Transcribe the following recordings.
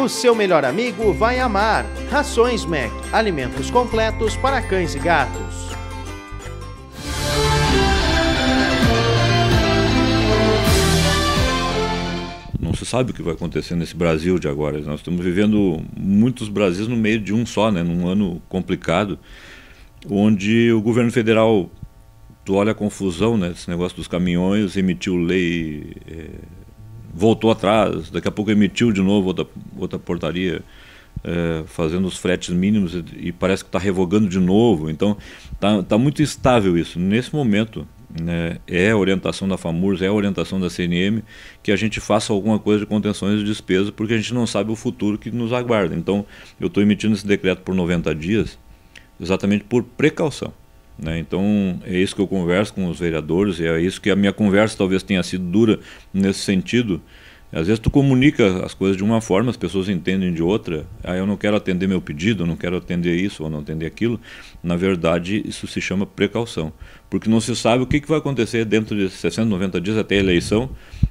O seu melhor amigo vai amar. Rações Mac, alimentos completos para cães e gatos. Não se sabe o que vai acontecer nesse Brasil de agora. Nós estamos vivendo muitos Brasis no meio de um só, né? num ano complicado, onde o governo federal, tu olha a confusão, né? esse negócio dos caminhões, emitiu lei. Eh, voltou atrás, daqui a pouco emitiu de novo outra, outra portaria é, fazendo os fretes mínimos e, e parece que está revogando de novo. Então está tá muito estável isso. Nesse momento né, é a orientação da FAMURS, é a orientação da CNM que a gente faça alguma coisa de contenções de despesa porque a gente não sabe o futuro que nos aguarda. Então eu estou emitindo esse decreto por 90 dias exatamente por precaução. Né? Então, é isso que eu converso com os vereadores, é isso que a minha conversa talvez tenha sido dura nesse sentido. Às vezes tu comunica as coisas de uma forma, as pessoas entendem de outra. aí ah, eu não quero atender meu pedido, eu não quero atender isso ou não atender aquilo. Na verdade, isso se chama precaução. Porque não se sabe o que, que vai acontecer dentro de 60, 90 dias até a eleição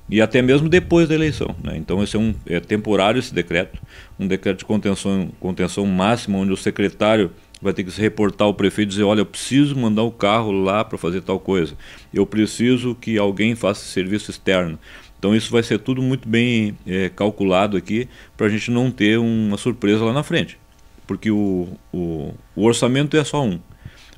e até mesmo depois da eleição. Né? Então, esse é, um, é temporário esse decreto, um decreto de contenção, contenção máxima, onde o secretário vai ter que se reportar ao prefeito e dizer, olha, eu preciso mandar o um carro lá para fazer tal coisa. Eu preciso que alguém faça serviço externo. Então isso vai ser tudo muito bem é, calculado aqui para a gente não ter uma surpresa lá na frente. Porque o, o, o orçamento é só um.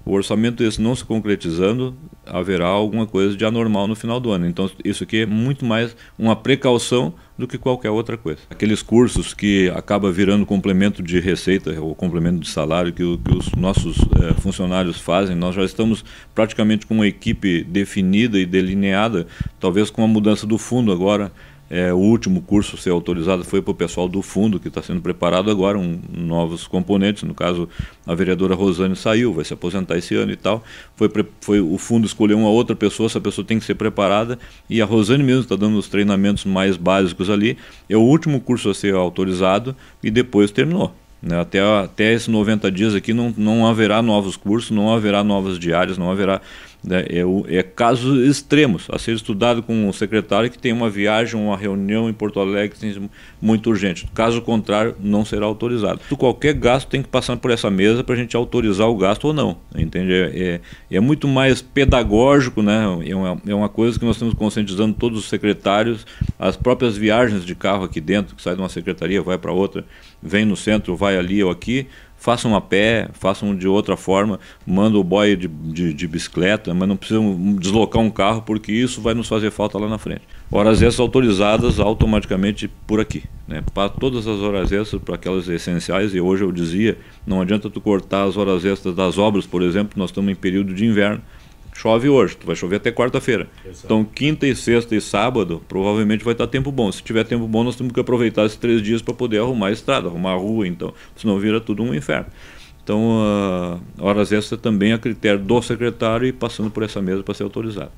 O orçamento esse não se concretizando haverá alguma coisa de anormal no final do ano. Então, isso aqui é muito mais uma precaução do que qualquer outra coisa. Aqueles cursos que acaba virando complemento de receita ou complemento de salário que, que os nossos é, funcionários fazem, nós já estamos praticamente com uma equipe definida e delineada, talvez com a mudança do fundo agora. É, o último curso ser autorizado foi para o pessoal do fundo, que está sendo preparado agora, um, novos componentes. No caso, a vereadora Rosane saiu, vai se aposentar esse ano e tal. Foi, foi O fundo escolheu uma outra pessoa, essa pessoa tem que ser preparada. E a Rosane mesmo está dando os treinamentos mais básicos ali. É o último curso a ser autorizado e depois terminou. Né? Até, até esses 90 dias aqui não, não haverá novos cursos, não haverá novas diárias, não haverá né? É, é casos extremos a ser estudado com um secretário que tem uma viagem, uma reunião em Porto Alegre muito urgente. Caso contrário, não será autorizado. Então, qualquer gasto tem que passar por essa mesa para a gente autorizar o gasto ou não. Entende? É, é, é muito mais pedagógico, né? É uma, é uma coisa que nós estamos conscientizando todos os secretários, as próprias viagens de carro aqui dentro, que sai de uma secretaria, vai para outra, vem no centro, vai ali ou aqui façam a pé, façam de outra forma, manda o boy de, de, de, bicicleta, mas não precisam deslocar um carro porque isso vai nos fazer falta lá na frente. Horas extras autorizadas automaticamente por aqui, né? Para todas as horas extras, para aquelas essenciais, e hoje eu dizia, não adianta tu cortar as horas extras das obras, por exemplo, nós estamos em período de inverno, chove hoje, vai chover até quarta-feira. Então, quinta e sexta e sábado, provavelmente vai estar tempo bom. Se tiver tempo bom, nós temos que aproveitar esses três dias para poder arrumar a estrada, arrumar a rua, então, senão vira tudo um inferno. Então, uh, horas extras também a critério do secretário e passando por essa mesa para ser autorizado.